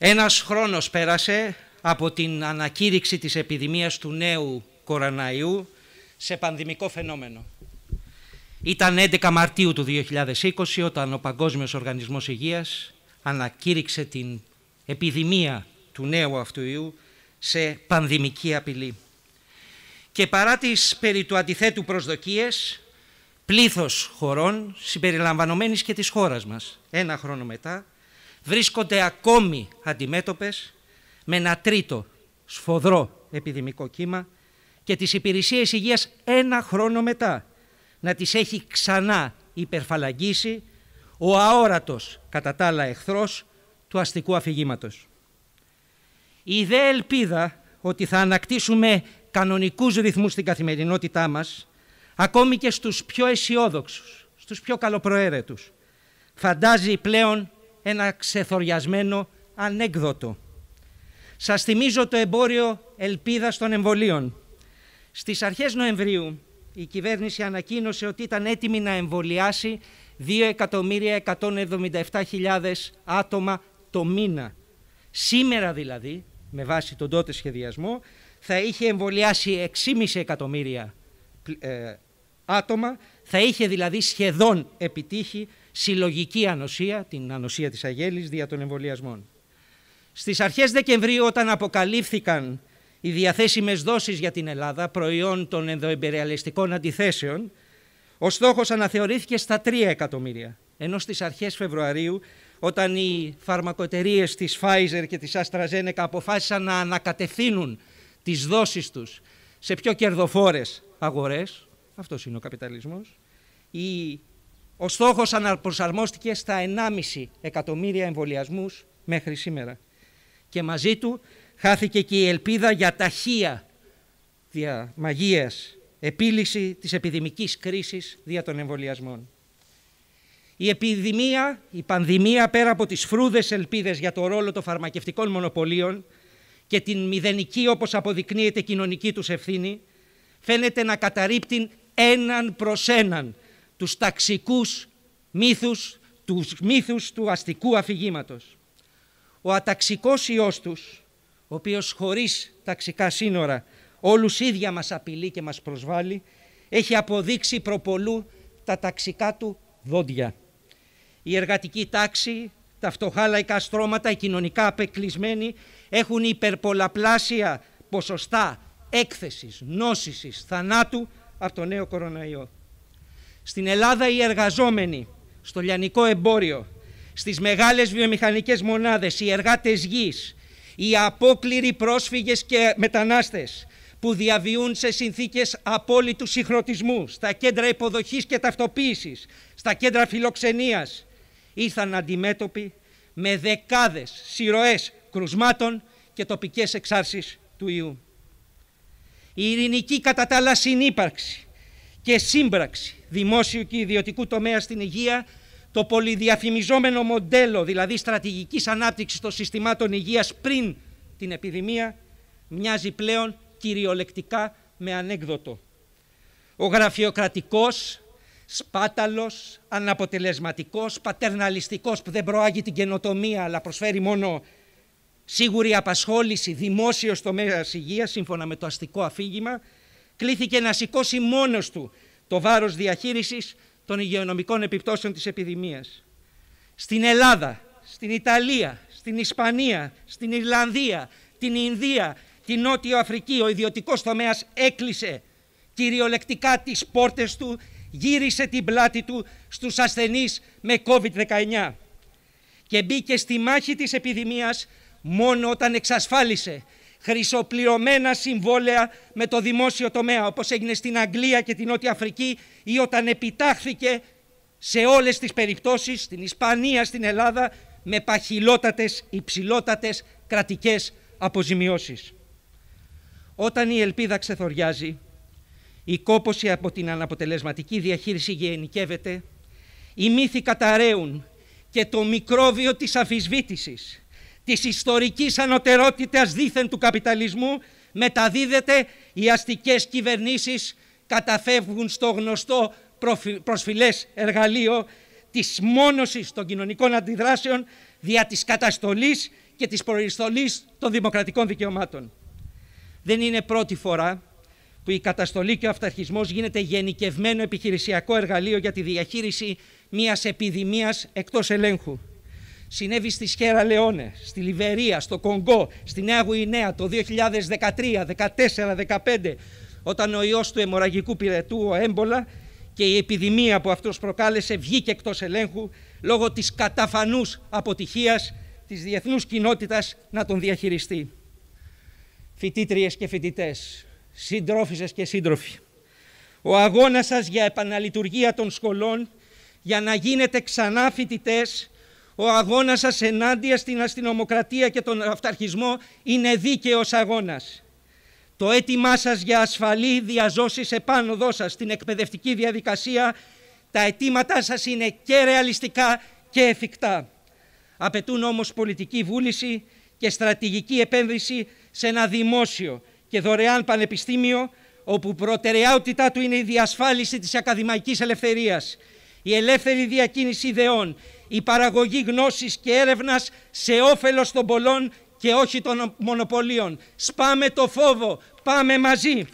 Ένας χρόνος πέρασε από την ανακήρυξη της επιδημίας του νέου κοροναϊού σε πανδημικό φαινόμενο. Ήταν 11 Μαρτίου του 2020 όταν ο Παγκόσμιος Οργανισμός Υγείας ανακήρυξε την επιδημία του νέου αυτού ιού σε πανδημική απειλή. Και παρά τις περί του αντιθέτου προσδοκίες, πλήθος χωρών συμπεριλαμβανομένης και της χώρας μας, ένα χρόνο μετά, βρίσκονται ακόμη αντιμέτωπες με ένα τρίτο σφοδρό επιδημικό κύμα και τις υπηρεσίες υγείας ένα χρόνο μετά να τις έχει ξανά υπερφαλαγγίσει ο αόρατος κατά τα άλλα εχθρός του αστικού αφηγήματος. Η δε ελπίδα ότι θα ανακτήσουμε κανονικούς ρυθμούς στην καθημερινότητά μας, ακόμη και στους πιο αισιόδοξους, στους πιο καλοπροαίρετους, φαντάζει πλέον ένα ξεθοριασμένο ανέκδοτο. Σας θυμίζω το εμπόριο ελπίδας των εμβολίων. Στις αρχές Νοεμβρίου η κυβέρνηση ανακοίνωσε ότι ήταν έτοιμη να εμβολιάσει 2.177.000 άτομα το μήνα. Σήμερα δηλαδή, με βάση τον τότε σχεδιασμό, θα είχε εμβολιάσει 6,5 εκατομμύρια ε, άτομα, θα είχε δηλαδή σχεδόν επιτύχει συλλογική ανοσία, την ανοσία της αγέλης, δια των εμβολιασμών. Στις αρχές Δεκεμβρίου, όταν αποκαλύφθηκαν οι διαθέσιμες δόσεις για την Ελλάδα, προϊόν των ενδοεμπεριαλιστικών αντιθέσεων, ο στόχος αναθεωρήθηκε στα 3 εκατομμύρια. Ενώ στις αρχές Φεβρουαρίου, όταν οι φαρμακοτερίες της Pfizer και της AstraZeneca αποφάσισαν να ανακατευθύνουν τις δόσεις τους σε πιο κερδοφόρες αγορές, αυτός είναι ο καπιταλισμός, οι ο στόχος αναπροσαρμόστηκε στα 1,5 εκατομμύρια εμβολιασμούς μέχρι σήμερα. Και μαζί του χάθηκε και η ελπίδα για ταχεία διαμαγείας επίλυση της επιδημικής κρίσης δια των εμβολιασμών. Η επιδημία, η πανδημία, πέρα από τις φρούδες ελπίδες για το ρόλο των φαρμακευτικών μονοπωλίων και την μηδενική, όπως αποδεικνύεται, κοινωνική τους ευθύνη, φαίνεται να καταρρύπτει έναν προς έναν τους ταξικούς μύθους, τους μύθους του αστικού αφηγήματος. Ο αταξικός ιός τους, ο οποίος χωρίς ταξικά σύνορα όλους ίδια μας απειλεί και μας προσβάλλει, έχει αποδείξει προπολού τα ταξικά του δόντια. Η εργατική τάξη, τα φτωχάλαϊκά στρώματα, οι κοινωνικά απεκλεισμένοι έχουν υπερπολαπλάσια ποσοστά έκθεσης, νόσησης, θανάτου από το νέο κορονοϊό. Στην Ελλάδα οι εργαζόμενοι, στο λιανικό εμπόριο, στις μεγάλες βιομηχανικές μονάδες, οι εργάτες γης, οι απόκληροι πρόσφυγες και μετανάστες που διαβιούν σε συνθήκες απόλυτου συγχρονισμού, στα κέντρα υποδοχής και ταυτοποίησης, στα κέντρα φιλοξενίας, ήρθαν αντιμέτωποι με δεκάδες σειροές κρουσμάτων και τοπικές εξάρσεις του ιού. Η ειρηνική κατά τα άλλα συνύπαρξη και σύμπραξη δημόσιου και ιδιωτικού τομέα στην υγεία, το πολυδιαφημιζόμενο μοντέλο, δηλαδή στρατηγικής ανάπτυξης των συστημάτων υγείας πριν την επιδημία, μοιάζει πλέον κυριολεκτικά με ανέκδοτο. Ο γραφειοκρατικός, σπάταλος, αναποτελεσματικός, πατερναλιστικός που δεν προάγει την καινοτομία αλλά προσφέρει μόνο σίγουρη απασχόληση δημόσιο τομέας υγείας σύμφωνα με το αστικό αφήγημα, κλήθηκε να σηκώσει μόνος του το βάρος διαχείρισης των υγειονομικών επιπτώσεων της επιδημίας. Στην Ελλάδα, στην Ιταλία, στην Ισπανία, στην Ιρλανδία, την Ινδία, την Νότιο Αφρική, ο ιδιωτικός τομέας έκλεισε κυριολεκτικά τις πόρτες του, γύρισε την πλάτη του στους ασθενείς με COVID-19 και μπήκε στη μάχη της επιδημίας μόνο όταν εξασφάλισε χρυσοπληρωμένα συμβόλαια με το δημόσιο τομέα, όπως έγινε στην Αγγλία και την Νότια Αφρική ή όταν επιτάχθηκε σε όλες τις περιπτώσεις, στην Ισπανία, στην Ελλάδα, με παχυλότατες, υψηλότατες κρατικές αποζημιώσεις. Όταν η ελπίδα ξεθοριάζει, η κόπωση κοποση απο την αναποτελεσματική διαχείριση γενικεύεται, οι μύθοι καταραίουν και το μικρόβιο της αφισβήτησης, της ιστορικής ανωτερότητας δήθεν του καπιταλισμού μεταδίδεται οι αστικές κυβερνήσεις καταφεύγουν στο γνωστό προσφυλές εργαλείο της μόνωσης των κοινωνικών αντιδράσεων δια της καταστολής και της προϊστολής των δημοκρατικών δικαιωμάτων. Δεν είναι πρώτη φορά που η καταστολή και ο αυταρχισμός γίνεται γενικευμένο επιχειρησιακό εργαλείο για τη διαχείριση μιας επιδημίας εκτός ελέγχου. Συνέβη στη Σχέρα Λεόνε, στη Λιβερία, στο Κονγκό, στη Νέα Γουινέα το 2013, 14, 15, όταν ο ιός του αιμορραγικού πυρετού, ο έμπολα, και η επιδημία που αυτός προκάλεσε βγήκε εκτός ελέγχου λόγω της καταφανούς αποτυχίας της διεθνούς κοινότητας να τον διαχειριστεί. Φοιτήτριες και φοιτητές, συντρόφισες και σύντροφοι, ο αγώνας σας για επαναλειτουργία των σχολών, για να γίνετε ξανά φοιτητές, ο αγώνας σας ενάντια στην αστυνομοκρατία και τον αυταρχισμό είναι δίκαιος αγώνας. Το αίτημά σας για ασφαλή διαζώση πάνω σας στην εκπαιδευτική διαδικασία, τα αιτήματά σας είναι και ρεαλιστικά και εφικτά. Απαιτούν όμως πολιτική βούληση και στρατηγική επένδυση σε ένα δημόσιο και δωρεάν πανεπιστήμιο, όπου προτεραιότητά του είναι η διασφάλιση της ακαδημαϊκής ελευθερίας η ελεύθερη διακίνηση ιδεών, η παραγωγή γνώσης και έρευνας σε όφελος των πολλών και όχι των μονοπωλίων. Σπάμε το φόβο, πάμε μαζί.